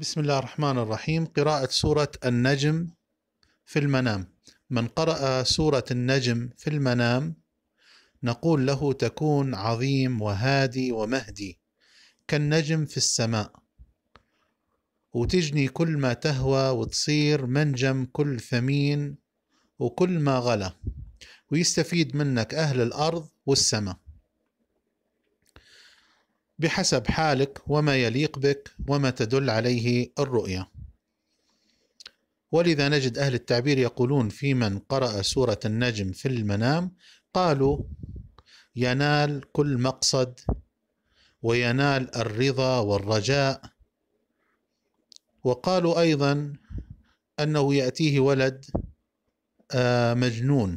بسم الله الرحمن الرحيم قراءة سورة النجم في المنام من قرأ سورة النجم في المنام نقول له تكون عظيم وهادي ومهدي كالنجم في السماء وتجني كل ما تهوى وتصير منجم كل ثمين وكل ما غلا ويستفيد منك أهل الأرض والسماء بحسب حالك وما يليق بك وما تدل عليه الرؤية ولذا نجد أهل التعبير يقولون في من قرأ سورة النجم في المنام قالوا ينال كل مقصد وينال الرضا والرجاء وقالوا أيضا أنه يأتيه ولد آه، مجنون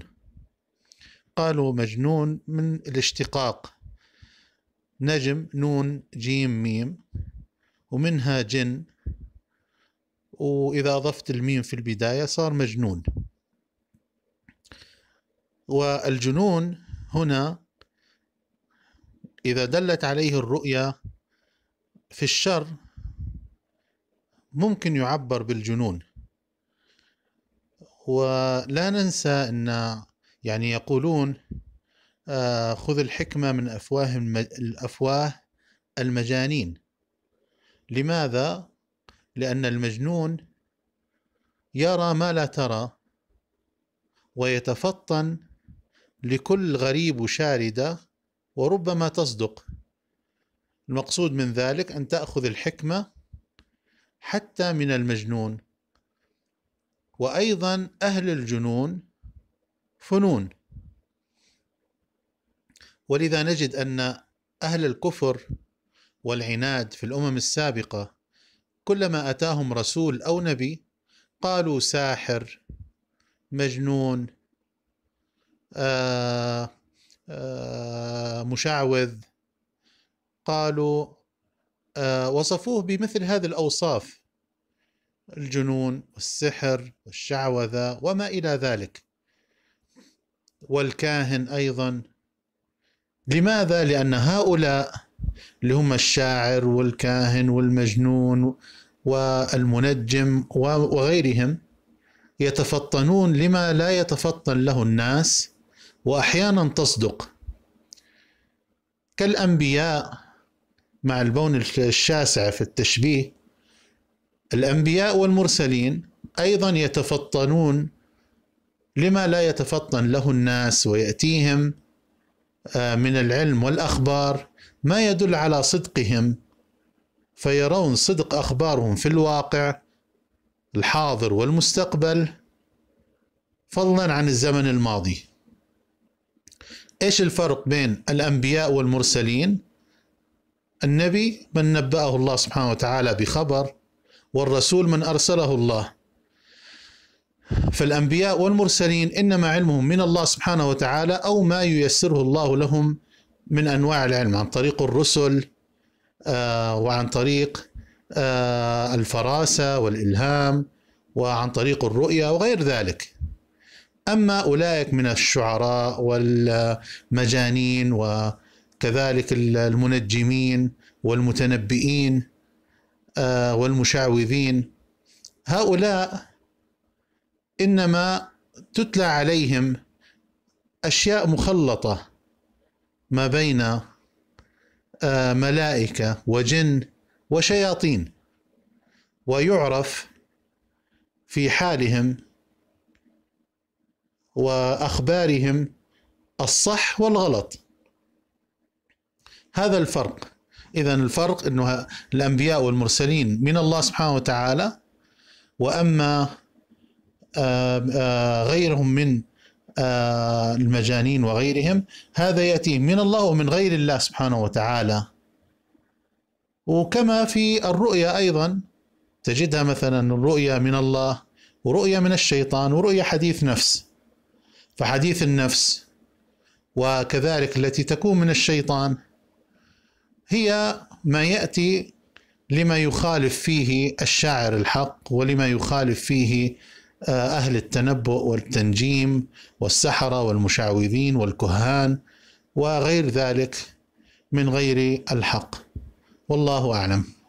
قالوا مجنون من الاشتقاق نجم نون جيم ميم ومنها جن وإذا أضفت الميم في البداية صار مجنون والجنون هنا إذا دلت عليه الرؤية في الشر ممكن يعبر بالجنون ولا ننسى أن يعني يقولون آه، خذ الحكمة من أفواه الأفواه المجانين لماذا؟ لأن المجنون يرى ما لا ترى ويتفطن لكل غريب شاردة وربما تصدق المقصود من ذلك أن تأخذ الحكمة حتى من المجنون وأيضا أهل الجنون فنون ولذا نجد أن أهل الكفر والعناد في الأمم السابقة كلما أتاهم رسول أو نبي قالوا ساحر مجنون آآ آه، آآ آه، مشعوذ قالوا آه، وصفوه بمثل هذه الأوصاف الجنون والسحر والشعوذة وما إلى ذلك والكاهن أيضا لماذا؟ لأن هؤلاء اللي هم الشاعر والكاهن والمجنون والمنجم وغيرهم يتفطنون لما لا يتفطن له الناس واحيانا تصدق كالانبياء مع البون الشاسع في التشبيه الانبياء والمرسلين ايضا يتفطنون لما لا يتفطن له الناس وياتيهم آه، من العلم والاخبار ما يدل على صدقهم فيرون صدق اخبارهم في الواقع الحاضر والمستقبل فضلا عن الزمن الماضي ايش الفرق بين الانبياء والمرسلين النبي من نبأه الله سبحانه وتعالى بخبر والرسول من ارسله الله فالأنبياء والمرسلين إنما علمهم من الله سبحانه وتعالى أو ما ييسره الله لهم من أنواع العلم عن طريق الرسل آه، وعن طريق آه، الفراسة والإلهام وعن طريق الرؤيا وغير ذلك أما أولئك من الشعراء والمجانين وكذلك المنجمين والمتنبئين آه، والمشعوذين هؤلاء انما تتلى عليهم اشياء مخلطه ما بين آه، ملائكه وجن وشياطين ويعرف في حالهم واخبارهم الصح والغلط هذا الفرق اذا الفرق انه الانبياء والمرسلين من الله سبحانه وتعالى واما غيرهم من المجانين وغيرهم هذا يأتي من الله ومن غير الله سبحانه وتعالى وكما في الرؤيا أيضا تجدها مثلا الرؤيا من الله ورؤيا من الشيطان ورؤيا حديث نفس فحديث النفس وكذلك التي تكون من الشيطان هي ما يأتي لما يخالف فيه الشاعر الحق ولما يخالف فيه آه، أهل التنبؤ والتنجيم والسحرة والمشعوذين والكهان وغير ذلك من غير الحق والله أعلم